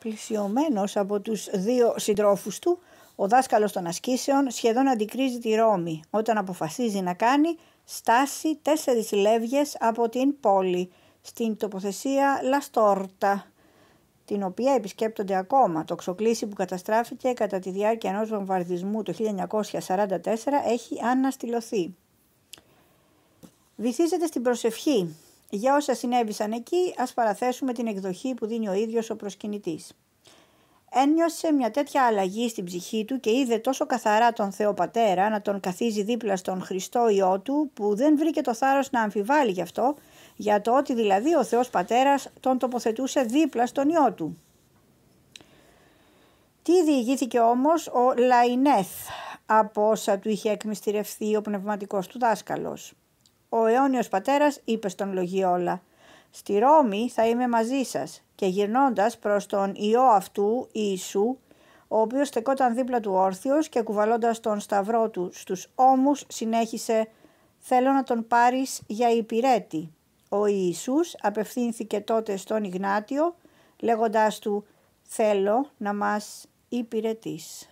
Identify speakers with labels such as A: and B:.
A: Πλησιωμένος από τους δύο συντρόφους του, ο δάσκαλος των ασκήσεων σχεδόν αντικρίζει τη Ρώμη όταν αποφασίζει να κάνει στάση τέσσερις λεύγες από την πόλη στην τοποθεσία Λαστόρτα, την οποία επισκέπτονται ακόμα. Το ξοκλήσι που καταστράφηκε κατά τη διάρκεια ενός βομβαρδισμού το 1944 έχει αναστηλωθεί. Βυθίζεται στην προσευχή για όσα συνέβησαν εκεί, ας παραθέσουμε την εκδοχή που δίνει ο ίδιος ο προσκυνητής. Ένιωσε μια τέτοια αλλαγή στην ψυχή του και είδε τόσο καθαρά τον Θεό Πατέρα να τον καθίζει δίπλα στον Χριστό Υιό του που δεν βρήκε το θάρρος να αμφιβάλλει γι' αυτό, για το ότι δηλαδή ο Θεός Πατέρας τον τοποθετούσε δίπλα στον Υιό του. Τι διηγήθηκε όμως ο Λαϊνέθ από όσα του είχε εκμυστηρευθεί ο πνευματικός του δάσκαλος. Ο αιώνιος πατέρας είπε στον Λογιόλα «Στη Ρώμη θα είμαι μαζί σας» και γυρνώντας προς τον ιό αυτού Ιησού, ο οποίος στεκόταν δίπλα του όρθιος και κουβαλώντας τον σταυρό του στους ώμους συνέχισε «Θέλω να τον πάρεις για υπηρέτη». Ο Ιησούς απευθύνθηκε τότε στον Ιγνάτιο λέγοντάς του «Θέλω να μας υπηρετείς».